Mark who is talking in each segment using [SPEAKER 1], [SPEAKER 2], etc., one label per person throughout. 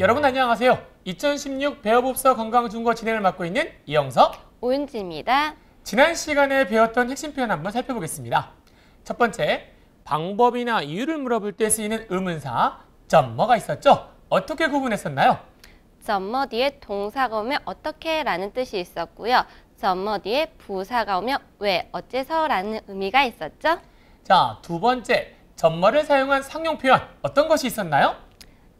[SPEAKER 1] 여러분 안녕하세요. 2016 배어법사 건강중거 진행을 맡고 있는 이영석
[SPEAKER 2] 오윤지입니다.
[SPEAKER 1] 지난 시간에 배웠던 핵심 표현 한번 살펴보겠습니다. 첫 번째, 방법이나 이유를 물어볼 때 쓰이는 의문사 점머가 있었죠? 어떻게 구분했었나요?
[SPEAKER 2] 점머 뒤에 동사가 오면 어떻게 라는 뜻이 있었고요. 점머 뒤에 부사가 오면 왜, 어째서 라는 의미가 있었죠?
[SPEAKER 1] 자, 두 번째, 점머를 사용한 상용 표현 어떤 것이 있었나요?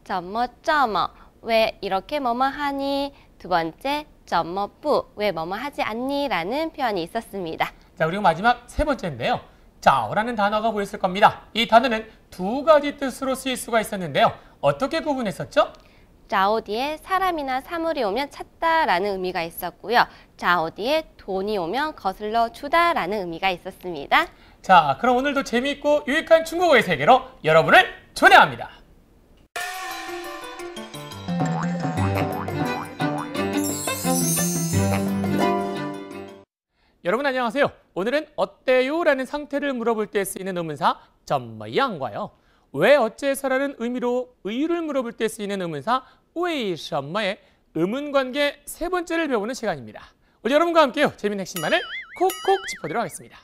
[SPEAKER 2] 점머, 점머. 왜 이렇게 뭐뭐 하니? 두 번째, 점머뿌, 왜 뭐뭐 하지 않니? 라는 표현이 있었습니다.
[SPEAKER 1] 자, 그리고 마지막 세 번째인데요. 자라는 오 단어가 보였을 겁니다. 이 단어는 두 가지 뜻으로 쓰일 수가 있었는데요. 어떻게 구분했었죠?
[SPEAKER 2] 자오 뒤에 사람이나 사물이 오면 찾다라는 의미가 있었고요. 자오 뒤에 돈이 오면 거슬러 주다라는 의미가 있었습니다.
[SPEAKER 1] 자, 그럼 오늘도 재미있고 유익한 중국어의 세계로 여러분을 초대합니다. 여러분 안녕하세요. 오늘은 어때요? 라는 상태를 물어볼 때 쓰이는 의문사 점마양과요. 왜 어째서라는 의미로 의유를 물어볼 때 쓰이는 의문사 웨이셔마의 의문관계 세 번째를 배우는 시간입니다. 오늘 여러분과 함께요. 재미있는 핵심만을 콕콕 짚어드리도겠습니다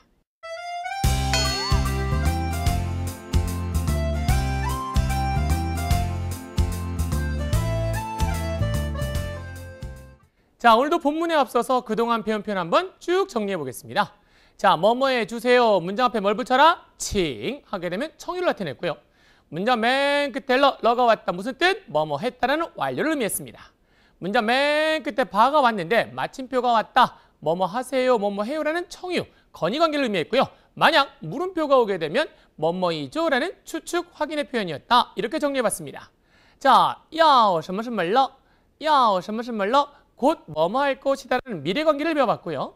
[SPEAKER 1] 자, 오늘도 본문에 앞서서 그동안 표현 표현 한번 쭉 정리해 보겠습니다. 자, 뭐뭐 해주세요. 문장 앞에 뭘 붙여라? 칭 하게 되면 청유를 나타냈고요. 문장 맨 끝에 러, 러가 왔다. 무슨 뜻? 뭐뭐 했다라는 완료를 의미했습니다. 문장 맨 끝에 바가 왔는데 마침표가 왔다. 뭐뭐 하세요, 뭐뭐 해요라는 청유, 건의관계를 의미했고요. 만약 물음표가 오게 되면 뭐뭐이죠 라는 추측 확인의 표현이었다. 이렇게 정리해봤습니다. 자, 야오, 什么什么了, 야오, 什么什么了,곧 뭐뭐할 것이다라는 미래 관계를 배워봤고요.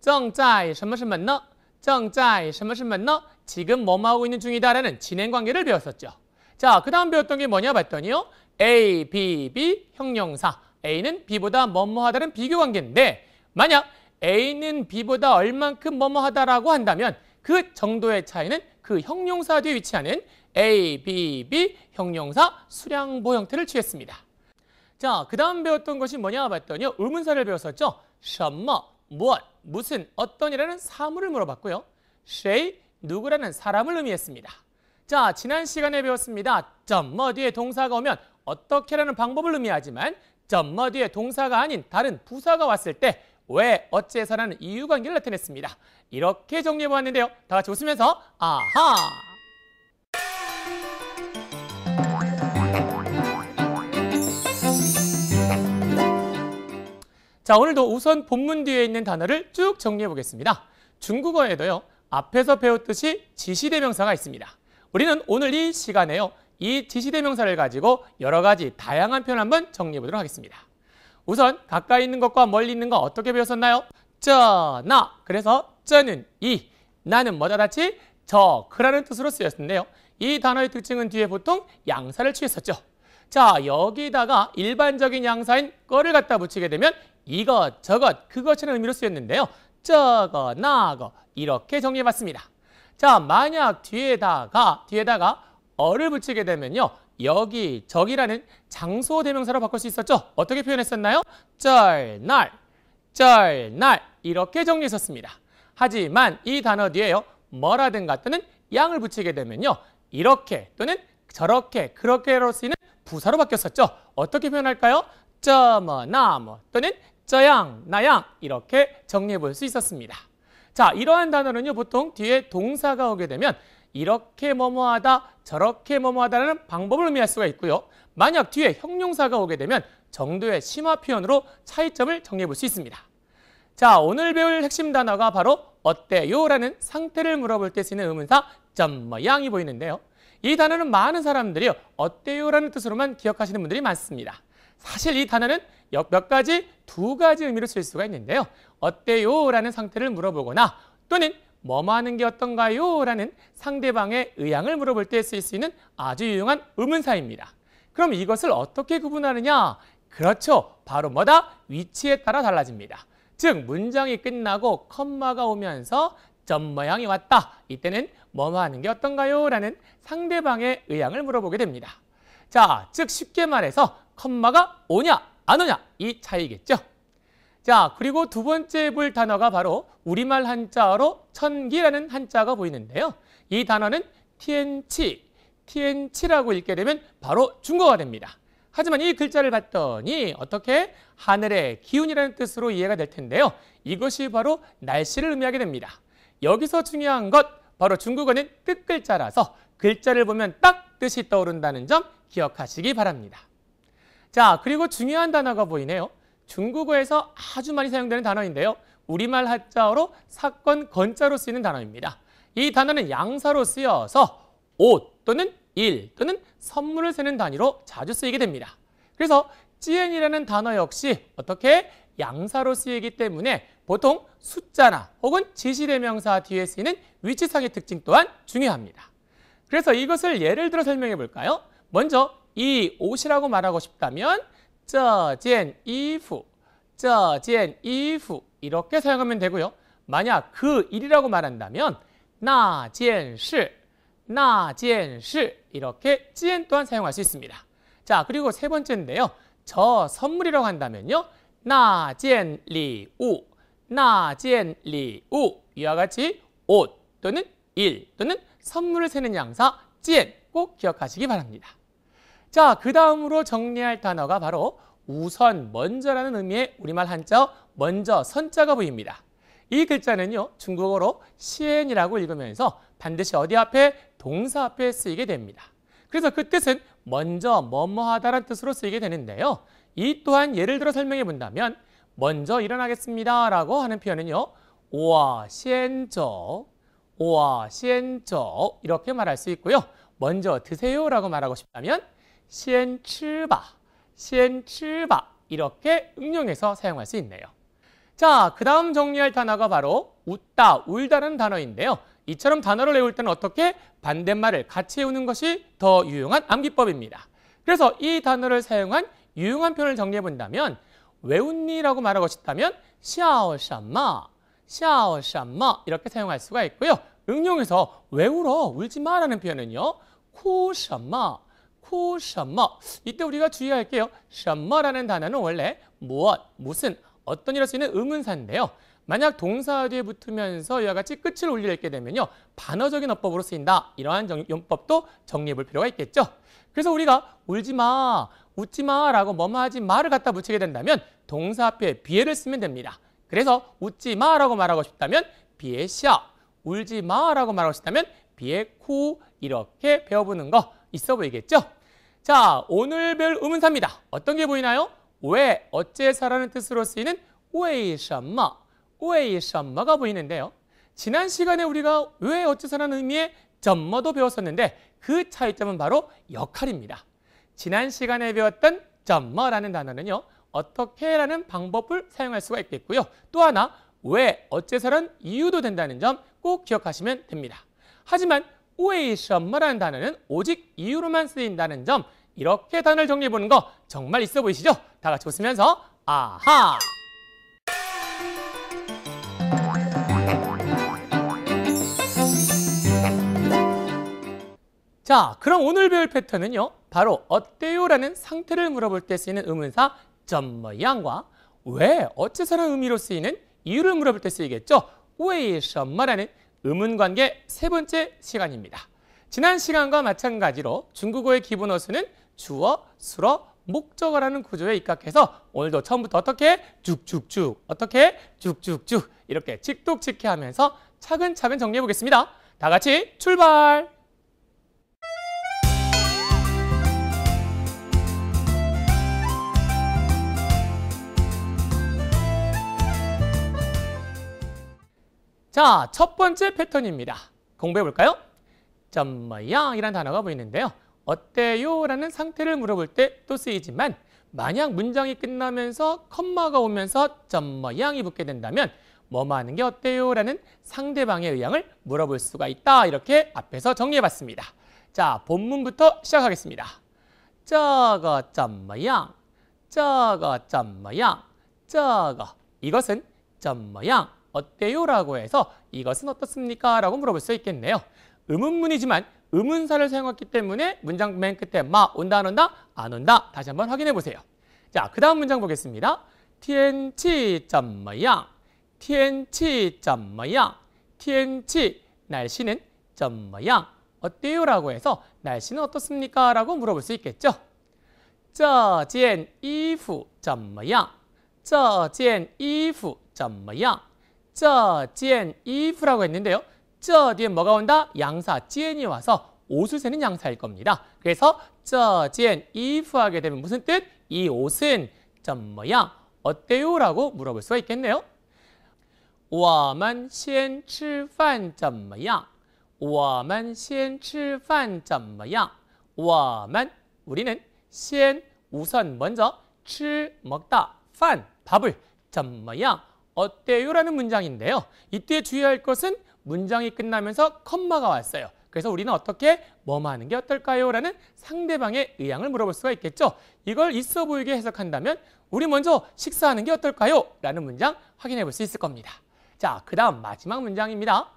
[SPEAKER 1] 正在什么什么呢?正在什么什么呢? 지금 뭐뭐 하고 있는 중이다라는 진행 관계를 배웠었죠. 자, 그 다음 배웠던 게 뭐냐 봤더니요. A, B, B 형용사. A는 B보다 뭐뭐하다는 비교 관계인데 만약 A는 B보다 얼만큼 뭐뭐하다라고 한다면 그 정도의 차이는 그 형용사 뒤에 위치하는 A, B, B 형용사 수량보 형태를 취했습니다. 자, 그 다음 배웠던 것이 뭐냐 봤더니요. 의문사를 배웠었죠. 什么, 무엇, 무슨, 어떤이라는 사물을 물어봤고요. 谁, 누구라는 사람을 의미했습니다. 자, 지난 시간에 배웠습니다. 怎머 뒤에 동사가 오면 어떻게라는 방법을 의미하지만 怎머 뒤에 동사가 아닌 다른 부사가 왔을 때 왜, 어째서라는 이유 관계를 나타냈습니다. 이렇게 정리해보았는데요. 다 같이 웃으면서 아하! 자, 오늘도 우선 본문 뒤에 있는 단어를 쭉 정리해 보겠습니다. 중국어에도요. 앞에서 배웠듯이 지시대명사가 있습니다. 우리는 오늘 이 시간에요. 이 지시대명사를 가지고 여러 가지 다양한 표현 한번 정리해 보도록 하겠습니다. 우선 가까이 있는 것과 멀리 있는 거 어떻게 배웠었나요? 쩌나 그래서 쩌는 이 나는 뭐다 같이 저그라는 뜻으로 쓰였는데요. 이 단어의 특징은 뒤에 보통 양사를 취했었죠. 자 여기다가 일반적인 양사인 거를 갖다 붙이게 되면 이것, 저것, 그것이라는 의미로 쓰였는데요. 저거, 나거 이렇게 정리해봤습니다. 자, 만약 뒤에다가, 뒤에다가 어를 붙이게 되면요. 여기, 저기라는 장소 대명사로 바꿀 수 있었죠? 어떻게 표현했었나요? 쩔, 날, 쩔, 날 이렇게 정리했었습니다. 하지만 이 단어 뒤에요. 뭐라든가 또는 양을 붙이게 되면요. 이렇게 또는 저렇게, 그렇게로 쓰이는 부사로 바뀌었었죠. 어떻게 표현할까요? 저머, 나머 또는 저양, 나양 이렇게 정리해 볼 수 있었습니다. 자, 이러한 단어는요. 보통 뒤에 동사가 오게 되면 이렇게 뭐뭐하다, 저렇게 뭐뭐하다라는 방법을 의미할 수가 있고요. 만약 뒤에 형용사가 오게 되면 정도의 심화 표현으로 차이점을 정리해 볼 수 있습니다. 자, 오늘 배울 핵심 단어가 바로 어때요? 라는 상태를 물어볼 때 쓰이는 의문사 점모양이 보이는데요. 이 단어는 많은 사람들이 어때요? 라는 뜻으로만 기억하시는 분들이 많습니다. 사실 이 단어는 몇 가지, 두 가지 의미로 쓸 수가 있는데요. 어때요? 라는 상태를 물어보거나 또는 뭐뭐 하는 게 어떤가요? 라는 상대방의 의향을 물어볼 때 쓸 수 있는 아주 유용한 의문사입니다. 그럼 이것을 어떻게 구분하느냐? 그렇죠. 바로 뭐다? 위치에 따라 달라집니다. 즉 문장이 끝나고 컴마가 오면서 점 모양이 왔다. 이때는 뭐뭐 하는 게 어떤가요? 라는 상대방의 의향을 물어보게 됩니다. 자, 즉 쉽게 말해서 컴마가 오냐 안 오냐 이 차이겠죠. 자 그리고 두 번째 볼 단어가 바로 우리말 한자어로 천기라는 한자가 보이는데요. 이 단어는 티엔치, 티엔치라고 읽게 되면 바로 중국어가 됩니다. 하지만 이 글자를 봤더니 어떻게 하늘의 기운이라는 뜻으로 이해가 될 텐데요. 이것이 바로 날씨를 의미하게 됩니다. 여기서 중요한 것 바로 중국어는 뜻글자라서 글자를 보면 딱 뜻이 떠오른다는 점 기억하시기 바랍니다. 자, 그리고 중요한 단어가 보이네요. 중국어에서 아주 많이 사용되는 단어인데요. 우리말 한자어로 사건 건자로 쓰이는 단어입니다. 이 단어는 양사로 쓰여서 옷 또는 일 또는 선물을 세는 단위로 자주 쓰이게 됩니다. 그래서 찌엔이라는 단어 역시 어떻게 양사로 쓰이기 때문에 보통 숫자나 혹은 지시대명사 뒤에 쓰이는 위치상의 특징 또한 중요합니다. 그래서 이것을 예를 들어 설명해 볼까요? 먼저 이 옷이라고 말하고 싶다면 저젠 이후, 저젠 이후 이렇게 사용하면 되고요. 만약 그 일이라고 말한다면 나젠시, 나젠시 이렇게 찐 또한 사용할 수 있습니다. 자, 그리고 세 번째인데요. 저 선물이라고 한다면요. 나젠리우, 나젠리우 이와 같이 옷 또는 일 또는 선물을 세는 양사 찐꼭 기억하시기 바랍니다. 자, 그 다음으로 정리할 단어가 바로 우선, 먼저라는 의미의 우리말 한자 먼저, 선자가 보입니다. 이 글자는요, 중국어로 시엔이라고 읽으면서 반드시 어디 앞에? 동사 앞에 쓰이게 됩니다. 그래서 그 뜻은 먼저, 뭐뭐하다는 뜻으로 쓰이게 되는데요. 이 또한 예를 들어 설명해 본다면 먼저 일어나겠습니다 라고 하는 표현은요. 오와 시엔저, 오와 시엔저 이렇게 말할 수 있고요. 먼저 드세요 라고 말하고 싶다면 시엔칠바, 시엔칠바 이렇게 응용해서 사용할 수 있네요. 자, 그 다음 정리할 단어가 바로 웃다, 울다라는 단어인데요. 이처럼 단어를 외울 때는 어떻게 반대말을 같이 외우는 것이 더 유용한 암기법입니다. 그래서 이 단어를 사용한 유용한 표현을 정리해 본다면 외운니라고 말하고싶다면 샤오샤마, 샤오샤마 이렇게 사용할 수가 있고요. 응용해서 외우러 울지 마라는 표현은요. 쿠샤마, 투 셔머. 이때 우리가 주의 할게요. 셔머라는 단어는 원래 무엇, 무슨, 어떤 이럴 수 있는 의문사인데요. 만약 동사 뒤에 붙으면서 이와 같이 끝을 올리게 되면요. 반어적인 어법으로 쓰인다. 이러한 정, 용법도 정리해 볼 필요가 있겠죠. 그래서 우리가 울지 마, 웃지 마라고 뭐뭐 하지 마를 갖다 붙이게 된다면 동사 앞에 비애를 쓰면 됩니다. 그래서 웃지 마라고 말하고 싶다면 비에샤, 울지 마라고 말하고 싶다면 비에코 이렇게 배워보는 거 있어 보이겠죠? 자, 오늘별 의문사입니다. 어떤 게 보이나요? 왜, 어째서라는 뜻으로 쓰이는 웨이셔마, 웨이셔마가 보이는데요. 지난 시간에 우리가 왜, 어째서라는 의미의 점머도 배웠었는데 그 차이점은 바로 역할입니다. 지난 시간에 배웠던 점머라는 단어는요. 어떻게 라는 방법을 사용할 수가 있겠고요. 또 하나, 왜, 어째서란 이유도 된다는 점 꼭 기억하시면 됩니다. 하지만 为什么라는 단어는 오직 이유로만 쓰인다는 점 이렇게 단어를 정리해보는 거 정말 있어 보이시죠? 다 같이 웃으면서 아하! 자, 그럼 오늘 배울 패턴은요. 바로 어때요? 라는 상태를 물어볼 때 쓰이는 의문사 점모양과 뭐 왜, 어째서라는 의미로 쓰이는 이유를 물어볼 때 쓰이겠죠. 왜什么라는 음운관계 세 번째 시간입니다. 지난 시간과 마찬가지로 중국어의 기본 어수는 주어, 수어, 목적어라는 구조에 입각해서 오늘도 처음부터 어떻게 쭉쭉쭉, 어떻게 쭉쭉쭉 이렇게 직독직해 하면서 차근차근 정리해 보겠습니다. 다 같이 출발! 자, 첫 번째 패턴입니다. 공부해 볼까요? 점뭐야 이란 단어가 보이는데요. 어때요? 라는 상태를 물어볼 때 또 쓰이지만 만약 문장이 끝나면서 컴마가 오면서 점뭐양이 붙게 된다면 뭐뭐 하는 게 어때요? 라는 상대방의 의향을 물어볼 수가 있다. 이렇게 앞에서 정리해 봤습니다. 자, 본문부터 시작하겠습니다. 저거 점뭐양 저거 점뭐양 저거 이것은 점뭐양 어때요? 라고 해서 이것은 어떻습니까? 라고 물어볼 수 있겠네요. 의문문이지만 의문사를 사용했기 때문에 문장 맨 끝에 마 온다 안 온다 안 온다 다시 한번 확인해 보세요. 자, 그 다음 문장 보겠습니다. 天气怎么样?天气怎么样?天气 날씨는 怎么样? 어때요? 라고 해서 날씨는 어떻습니까? 라고 물어볼 수 있겠죠. 这件衣服怎么样?这件衣服怎么样? 쩌젠 이프라고 했는데요. 쩌 뒤에 뭐가 온다? 양사 젠이 와서 옷을 세는 양사일 겁니다. 그래서 쩌젠 이프 하게 되면 무슨 뜻? 이 옷은 점 뭐야? 어때요? 라고 물어볼 수가 있겠네요. 我们先吃饭怎么样?我们先吃饭怎么样?我们 우리는 先 우선 먼저 吃 먹다 饭 밥을 怎么样 어때요? 라는 문장인데요. 이때 주의할 것은 문장이 끝나면서 컴마가 왔어요. 그래서 우리는 어떻게 뭐뭐 하는 게 어떨까요? 라는 상대방의 의향을 물어볼 수가 있겠죠. 이걸 있어 보이게 해석한다면 우리 먼저 식사하는 게 어떨까요? 라는 문장 확인해 볼 수 있을 겁니다. 자, 그 다음 마지막 문장입니다.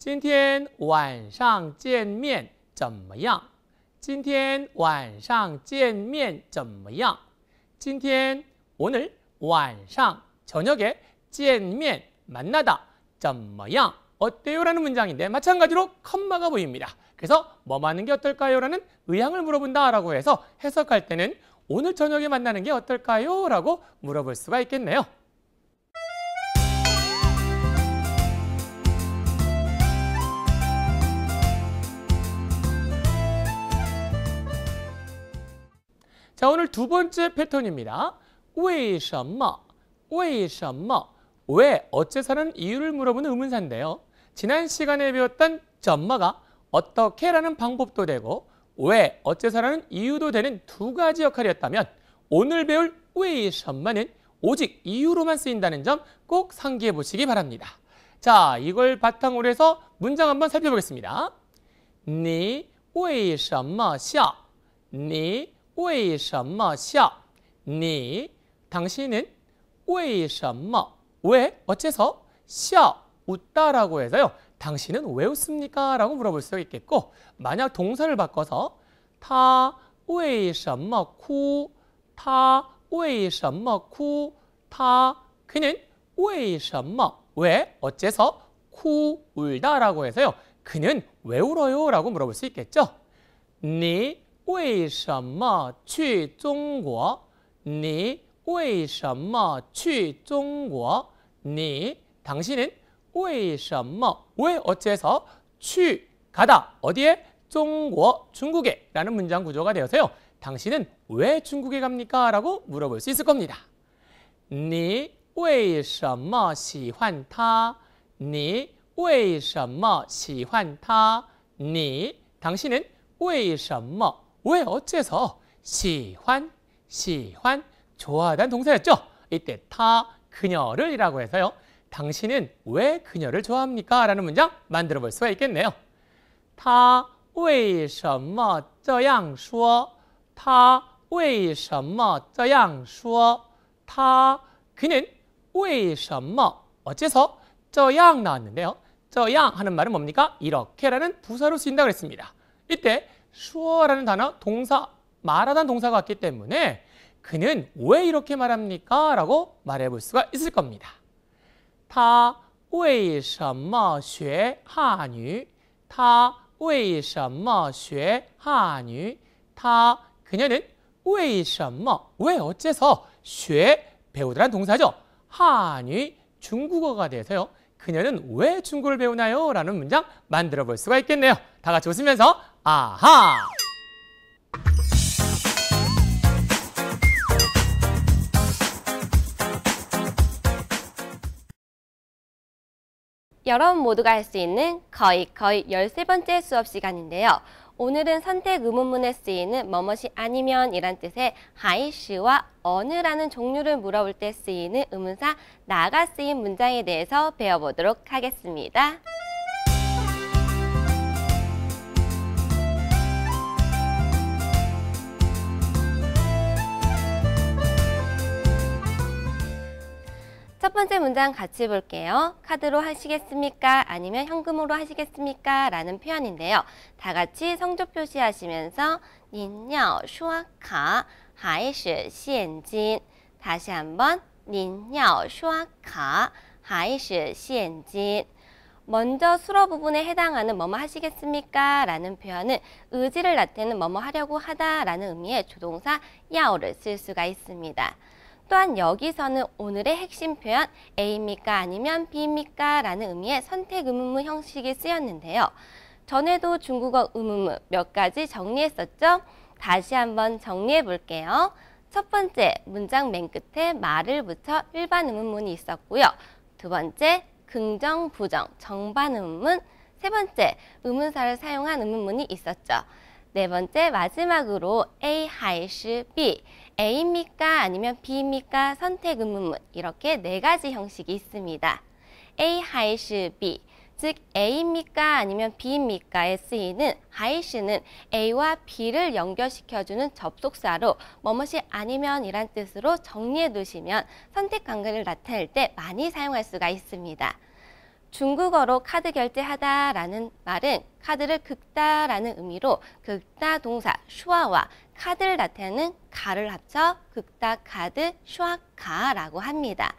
[SPEAKER 1] 今天晚上见面怎么样?今天晚上见面怎么样?今天 오늘 晚上 저녁에 见面 만나다 怎么样 어때요라는 문장인데 마찬가지로 컴마가 보입니다. 그래서 뭐 하는 게 어떨까요라는 의향을 물어본다라고 해서 해석할 때는 오늘 저녁에 만나는 게 어떨까요라고 물어볼 수가 있겠네요. 자, 오늘 두 번째 패턴입니다. 为什么?为什么? 왜, 어째서는 이유를 물어보는 의문사인데요. 지난 시간에 배웠던 점마가 어떻게라는 방법도 되고 왜, 어째서라는 이유도 되는 두 가지 역할이었다면 오늘 배울 웨이션만은 오직 이유로만 쓰인다는 점 꼭 상기해 보시기 바랍니다. 자, 이걸 바탕으로 해서 문장 한번 살펴보겠습니다. 你为什么笑?你为什么笑?你 당신은 为什么 왜? 어째서? 시아 웃다라고 해서요. 당신은 왜 웃습니까? 라고 물어볼 수 있겠고 만약 동사를 바꿔서 타 왜什么 쿠, 타 왜什么 쿠, 타 그는 왜什么 왜 어째서 쿠 울다라고 해서요. 그는 왜 울어요? 라고 물어볼 수 있겠죠. 你为什么去中国?你为什么去中国?니 당신은 왜什么 왜 어째서 취 가다 어디에 중국 중국에 라는 문장 구조가 되어서요. 당신은 왜 중국에 갑니까? 라고 물어볼 수 있을 겁니다. 니为什么喜欢他?你为什么喜欢他?니 당신은 为什么왜 어째서 喜欢喜欢 좋아하다는 동사였죠. 이때 타 그녀를이라고 해서요. 당신은 왜 그녀를 좋아합니까? 라는 문장 만들어 볼 수가 있겠네요. 他为什么这样说?他为什么这样说?他 그는 为什么 어째서 这样 나왔는데요. 这样 하는 말은 뭡니까? 이렇게라는 부사로 쓰인다고 했습니다. 이때 说라는 단어 동사 말하다는 동사가 왔기 때문에 그는 왜 이렇게 말합니까? 라고 말해 볼 수가 있을 겁니다. 他为什么学汉语?他为什么学汉语?他 그녀는 왜什么왜 어째서 学 배우더란 동사죠. 한유 중국어가 돼서요. 그녀는 왜 중국어를 배우나요? 라는 문장 만들어 볼 수가 있겠네요. 다 같이 웃으면서 아하!
[SPEAKER 2] 여러분 모두가 할 수 있는 거의 거의 열세 번째 수업 시간인데요. 오늘은 선택 의문문에 쓰이는 뭐뭇이 아니면 이란 뜻의 하이시와 어느라는 종류를 물어볼 때 쓰이는 의문사 나가 쓰인 문장에 대해서 배워보도록 하겠습니다. 첫 번째 문장 같이 볼게요. 카드로 하시겠습니까? 아니면 현금으로 하시겠습니까? 라는 표현인데요. 다 같이 성조 표시하시면서 您要刷卡还是现金? 다시 한번 您要刷卡还是现金? 먼저 수로 부분에 해당하는 뭐뭐 하시겠습니까? 라는 표현은 의지를 나타내는 뭐뭐 하려고 하다 라는 의미의 조동사 야오를 쓸 수가 있습니다. 또한 여기서는 오늘의 핵심 표현 A입니까 아니면 B입니까 라는 의미의 선택 의문문 형식이 쓰였는데요. 전에도 중국어 의문문 몇 가지 정리했었죠? 다시 한번 정리해 볼게요. 첫 번째, 문장 맨 끝에 말을 붙여 일반 의문문이 있었고요. 두 번째, 긍정, 부정, 정반 의문문. 세 번째, 의문사를 사용한 의문문이 있었죠. 네 번째 마지막으로 A 하이시 B A입니까 아니면 B입니까 선택 의문문 이렇게 네 가지 형식이 있습니다. A 하이시 B 즉 A입니까 아니면 B입니까에 쓰이는 하이시는 A와 B를 연결시켜주는 접속사로 뭐뭇이 아니면 이란 뜻으로 정리해 두시면 선택 관계를 나타낼 때 많이 사용할 수가 있습니다. 중국어로 카드 결제하다라는 말은 카드를 극다라는 의미로 극다 동사 슈아와 카드를 나타내는 가를 합쳐 극다 카드 슈아카라고 합니다.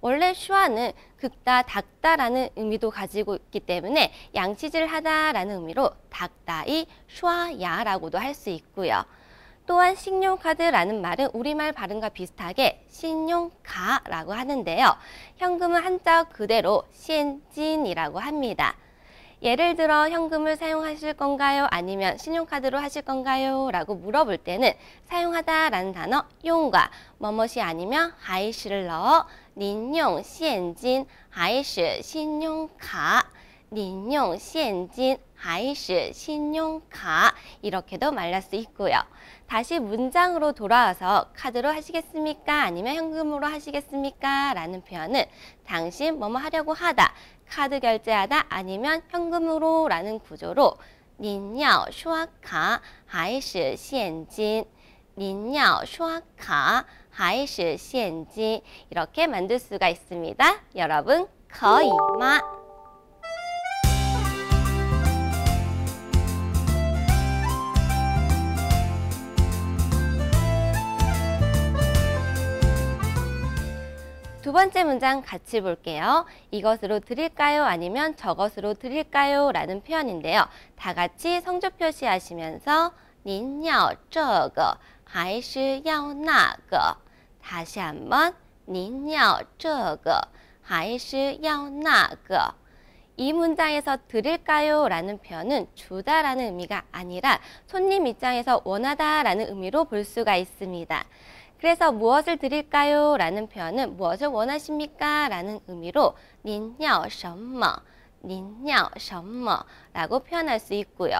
[SPEAKER 2] 원래 슈아는 긁다 닦다라는 의미도 가지고 있기 때문에 양치질 하다라는 의미로 닦다이 슈아야라고도 할 수 있고요. 또한 신용카드라는 말은 우리말 발음과 비슷하게 신용카라고 하는데요. 현금은 한자 그대로 신진이라고 합니다. 예를 들어 현금을 사용하실 건가요? 아니면 신용카드로 하실 건가요? 라고 물어볼 때는 사용하다라는 단어 용과 뭐뭇이 아니면 하이시를 넣어 닌용 시엔진 하이시 신용카 닌용 시엔진 하이시 신용카 이렇게도 말할 수 있고요. 다시 문장으로 돌아와서 카드로 하시겠습니까? 아니면 현금으로 하시겠습니까? 라는 표현은 당신 뭐뭐 하려고 하다, 카드 결제하다, 아니면 현금으로 라는 구조로 닌要 쇼아카 하还시现진닌要 쇼아카 하还시现진 이렇게 만들 수가 있습니다. 여러분, 거의 마 번째 문장 같이 볼게요. 이것으로 드릴까요? 아니면 저것으로 드릴까요? 라는 표현인데요. 다 같이 성조 표시하시면서 您要这个还是要那个? 다시 한번 您要这个还是要那个?이 문장에서 드릴까요? 라는 표현은 주다라는 의미가 아니라 손님 입장에서 원하다 라는 의미로 볼 수가 있습니다. 그래서 무엇을 드릴까요? 라는 표현은 무엇을 원하십니까? 라는 의미로 您要什么?您要什么? 라고 표현할 수 있고요.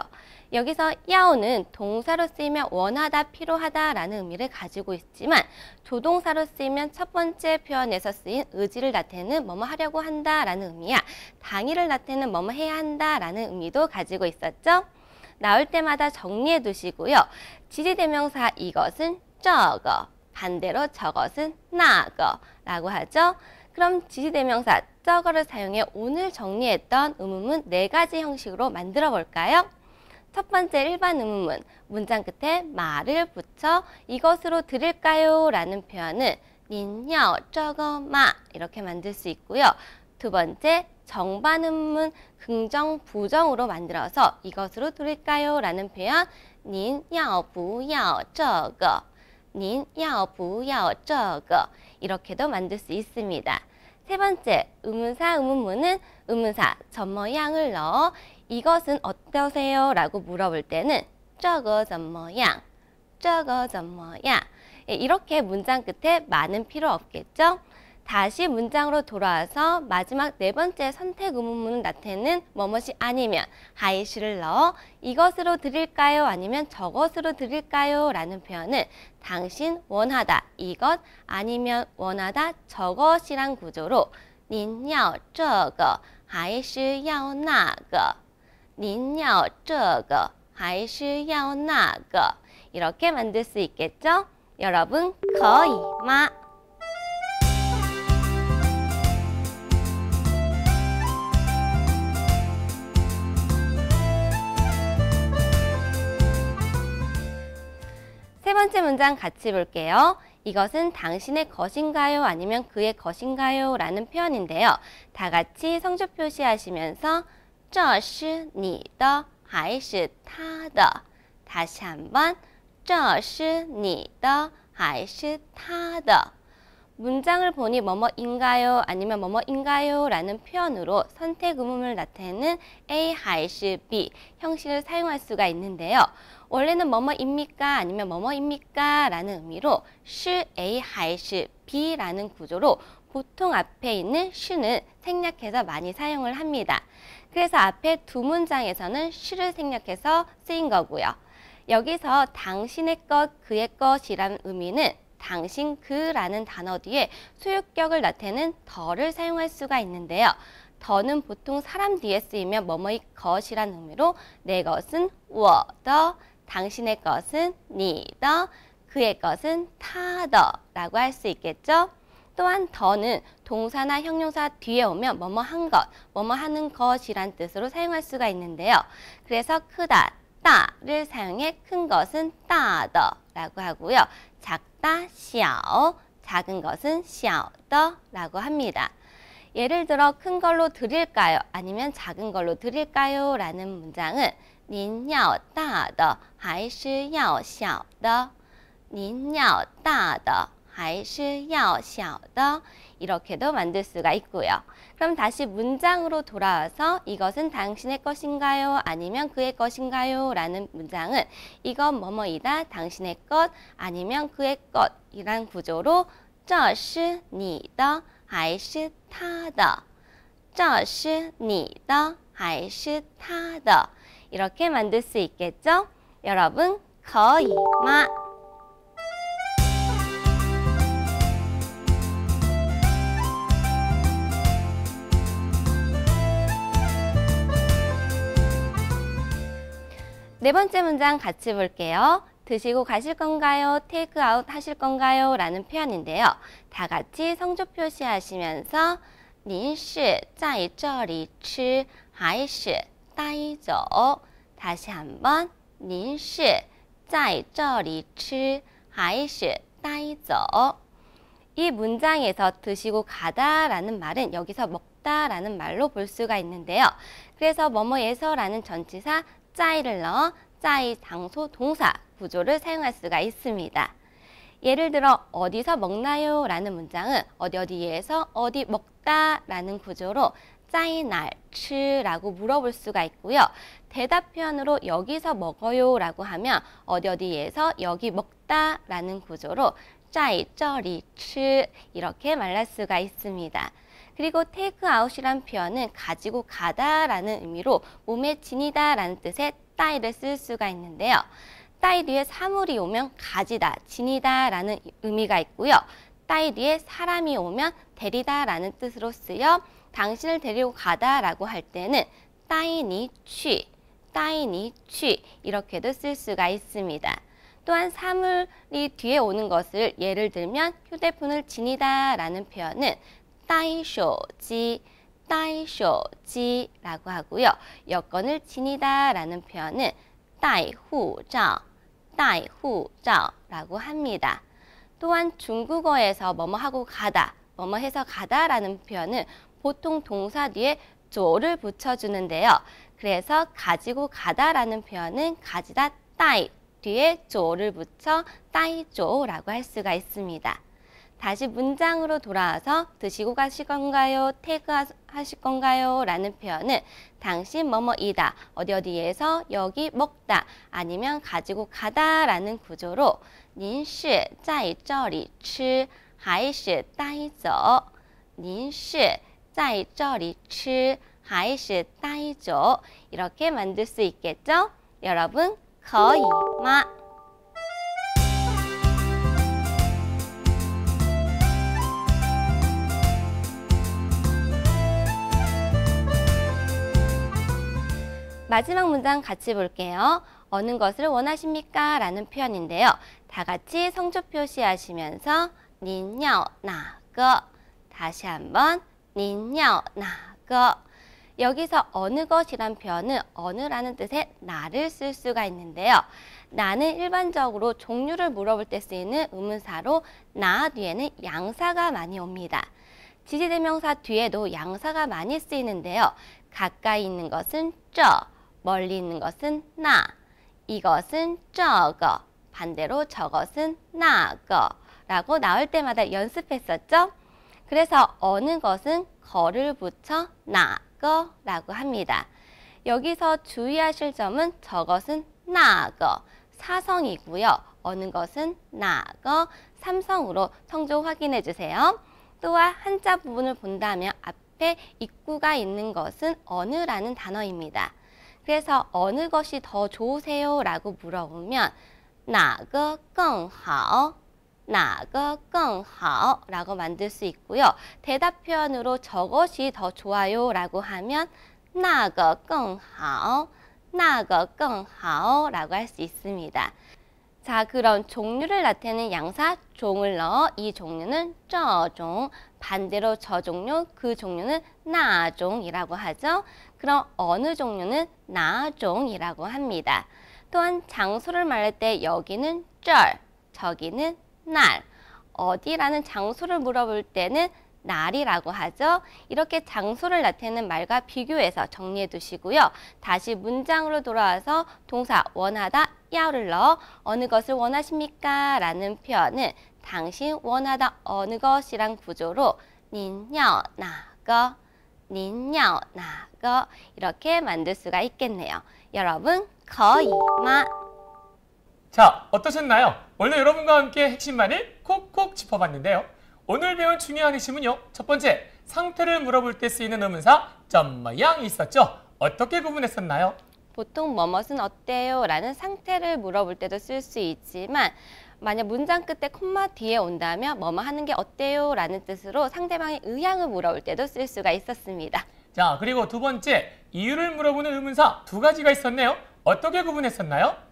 [SPEAKER 2] 여기서 야오는 동사로 쓰이면 원하다, 필요하다 라는 의미를 가지고 있지만 조동사로 쓰이면 첫 번째 표현에서 쓰인 의지를 나타내는 뭐뭐 하려고 한다 라는 의미야 당일을 나타내는 뭐뭐 해야 한다 라는 의미도 가지고 있었죠. 나올 때마다 정리해 두시고요. 지지대명사 이것은 저거 반대로 저것은 나거라고 하죠. 그럼 지시대명사 저거를 사용해 오늘 정리했던 음음은 네 가지 형식으로 만들어 볼까요? 첫 번째 일반 음음은 문장 끝에 말을 붙여 이것으로 들을까요? 라는 표현은 닌여 저거 마 이렇게 만들 수 있고요. 두 번째 정반 음은 긍정 부정으로 만들어서 이것으로 들을까요? 라는 표현 닌여부여 저거 닌, 야, 부, 야, 저거 이렇게도 만들 수 있습니다. 세 번째, 의문사, 의문문은 의문사, 점모양을 넣어 이것은 어떠세요? 라고 물어볼 때는 저거 점모양, 저거 점모양 예, 이렇게 문장 끝에 많은 필요 없겠죠? 다시 문장으로 돌아와서 마지막 네 번째 선택 의문문 나타내는 뭐뭐시 아니면 하이시를 넣어 이것으로 드릴까요? 아니면 저것으로 드릴까요? 라는 표현은 당신 원하다, 이것 아니면 원하다, 저것이란 구조로 您要这个还是要那个您要这个还是要那个 이렇게 만들 수 있겠죠? 여러분 거의 마 번째 문장 같이 볼게요. 이것은 당신의 것인가요? 아니면 그의 것인가요? 라는 표현인데요. 다 같이 성조 표시하시면서 这是你的还是他的? 다시 한번 这是你的还是他的? 문장을 보니 뭐뭐인가요? 아니면 뭐뭐인가요? 라는 표현으로 선택 의문을 나타내는 A, 还是 B 형식을 사용할 수가 있는데요. 원래는 뭐뭐입니까? 아니면 뭐뭐입니까? 라는 의미로 시, A, 하이시, B라는 구조로 보통 앞에 있는 시는 생략해서 많이 사용을 합니다. 그래서 앞에 두 문장에서는 시를 생략해서 쓰인 거고요. 여기서 당신의 것, 그의 것이라는 의미는 당신 그라는 단어 뒤에 소유격을 나타내는 더를 사용할 수가 있는데요. 더는 보통 사람 뒤에 쓰이면 뭐뭐의 것이란 의미로 내 것은 워더 당신의 것은 니더, 네 그의 것은 타더라고 할 수 있겠죠. 또한 더는 동사나 형용사 뒤에 오면 뭐뭐 한 것, 뭐뭐 하는 것이란 뜻으로 사용할 수가 있는데요. 그래서 크다, 따를 사용해 큰 것은 따더라고 하고요. 작다, 샤오, 작은 것은 샤오더라고 합니다. 예를 들어 큰 걸로 드릴까요? 아니면 작은 걸로 드릴까요? 라는 문장은 您要大的还是要小的？您要大的还是要小的？이렇게도 만들 수가 있고요. 그럼 다시 문장으로 돌아와서 이것은 당신의 것인가요? 아니면 그의 것인가요? 라는 문장은 이건 뭐뭐이다, 당신의 것, 아니면 그의 것이란 구조로 这是你的还是他的?这是你的还是他的? 이렇게 만들 수 있겠죠? 여러분 거의 마네 번째 문장 같이 볼게요. 드시고 가실 건가요? 테이크아웃 하실 건가요? 라는 표현인데요. 다 같이 성조 표시하시면서 您是在这里吃还是 따이죠. 다시 한번 닌시 您是在这里吃还是待走이 문장에서 드시고 가다라는 말은 여기서 먹다라는 말로 볼 수가 있는데요. 그래서 뭐뭐에서라는 전치사 짜이를 넣어 짜이 장소 동사 구조를 사용할 수가 있습니다. 예를 들어 어디서 먹나요? 라는 문장은 어디 어디에서 어디 먹다 라는 구조로 짜이날 라고 물어볼 수가 있고요. 대답 표현으로 여기서 먹어요 라고 하면 어디 어디에서 여기 먹다 라는 구조로 짜이 쩌리 츠 이렇게 말할 수가 있습니다. 그리고 테이크아웃이란 표현은 가지고 가다 라는 의미로 몸에 지니다 라는 뜻의 따이를 쓸 수가 있는데요. 따이 뒤에 사물이 오면 가지다, 지니다 라는 의미가 있고요. 따이 뒤에 사람이 오면 데리다 라는 뜻으로 쓰여 당신을 데리고 가다라고 할 때는 따이니 취, 따이니 취 이렇게도 쓸 수가 있습니다. 또한 사물이 뒤에 오는 것을 예를 들면 휴대폰을 지니다라는 표현은 따이쇼지, 따이쇼지라고 하고요. 여권을 지니다라는 표현은 따이후장, 따이후장라고 합니다. 또한 중국어에서 뭐뭐 하고 가다, 뭐뭐 해서 가다라는 표현은 보통 동사 뒤에 조를 붙여주는데요. 그래서 가지고 가다라는 표현은 가지다 따이 뒤에 조를 붙여 따이조라고 할 수가 있습니다. 다시 문장으로 돌아와서 드시고 가실 건가요? 태그하실 건가요? 라는 표현은 당신 뭐뭐이다, 어디 어디에서 여기 먹다, 아니면 가지고 가다 라는 구조로 您是在这里吃还是待走您是在这里 치, 하이시, 따이죠. 이렇게 만들 수 있겠죠? 여러분, 거의 마. 마지막 문장 같이 볼게요. 어느 것을 원하십니까? 라는 표현인데요. 다 같이 성조 표시하시면서 니녀 나거 다시 한번 您要 나거 여기서 어느 것이란 표현은 어느라는 뜻의 나를 쓸 수가 있는데요. 나는 일반적으로 종류를 물어볼 때 쓰이는 의문사로 나 뒤에는 양사가 많이 옵니다. 지지대명사 뒤에도 양사가 많이 쓰이는데요. 가까이 있는 것은 저, 멀리 있는 것은 나, 이것은 저거, 반대로 저것은 나거 라고 나올 때마다 연습했었죠. 그래서 어느 것은 거를 붙여 나거라고 합니다. 여기서 주의하실 점은 저것은 나거 사성이고요. 어느 것은 나거 삼성으로 성조 확인해 주세요. 또한 한자 부분을 본다면 앞에 입구가 있는 것은 어느라는 단어입니다. 그래서 어느 것이 더 좋으세요? 라고 물어보면 나거 更好 나거更好 라고 만들 수 있고요. 대답 표현으로 저것이 더 좋아요 라고 하면 나거更好 나거更好 라고 할 수 있습니다. 자, 그럼 종류를 나타내는 양사 종을 넣어 이 종류는 저종, 반대로 저 종류, 그 종류는 나종이라고 하죠. 그럼 어느 종류는 나종이라고 합니다. 또한 장소를 말할 때 여기는 쩔, 저기는 날, 어디라는 장소를 물어볼 때는 날이라고 하죠. 이렇게 장소를 나타내는 말과 비교해서 정리해 두시고요. 다시 문장으로 돌아와서 동사 원하다 야를 넣어 어느 것을 원하십니까? 라는 표현은 당신 원하다 어느 것이란 구조로 닌녀 나거 닌녀 나거 이렇게 만들 수가 있겠네요. 여러분
[SPEAKER 1] 거의 마 자, 어떠셨나요? 오늘 여러분과 함께 핵심만을 콕콕 짚어봤는데요. 오늘 배운 중요한 핵심은요. 첫 번째, 상태를 물어볼 때 쓰이는 의문사 점마양 뭐, 있었죠? 어떻게 구분했었나요?
[SPEAKER 2] 보통 뭐뭐은 어때요? 라는 상태를 물어볼 때도 쓸 수 있지만 만약 문장 끝에 콤마 뒤에 온다면 뭐뭐 하는 게 어때요? 라는 뜻으로 상대방의 의향을 물어볼 때도 쓸 수가 있었습니다.
[SPEAKER 1] 자, 그리고 두 번째, 이유를 물어보는 의문사 두 가지가 있었네요. 어떻게 구분했었나요?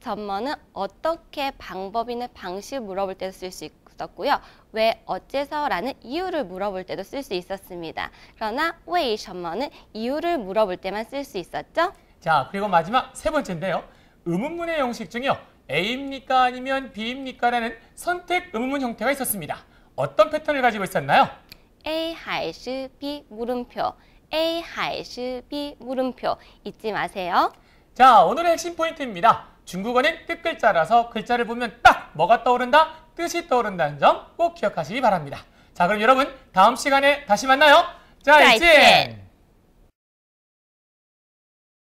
[SPEAKER 2] 전문은 어떻게 방법이나 방식 물어볼 때도 쓸 수 있었고요. 왜, 어째서 라는 이유를 물어볼 때도 쓸 수 있었습니다. 그러나 왜 전문은 이유를 물어볼 때만 쓸 수 있었죠.
[SPEAKER 1] 자, 그리고 마지막 세 번째인데요. 의문문의 형식 중에요. A입니까 아니면 B입니까 라는 선택 의문문 형태가 있었습니다. 어떤 패턴을 가지고 있었나요?
[SPEAKER 2] A 还是 B 물음표 A 还是 B 물음표 잊지 마세요.
[SPEAKER 1] 자, 오늘의 핵심 포인트입니다. 중국어는 뜻글자라서 글자를 보면 딱 뭐가 떠오른다? 뜻이 떠오른다는 점 꼭 기억하시기 바랍니다. 자 그럼 여러분 다음 시간에 다시 만나요. 자 이제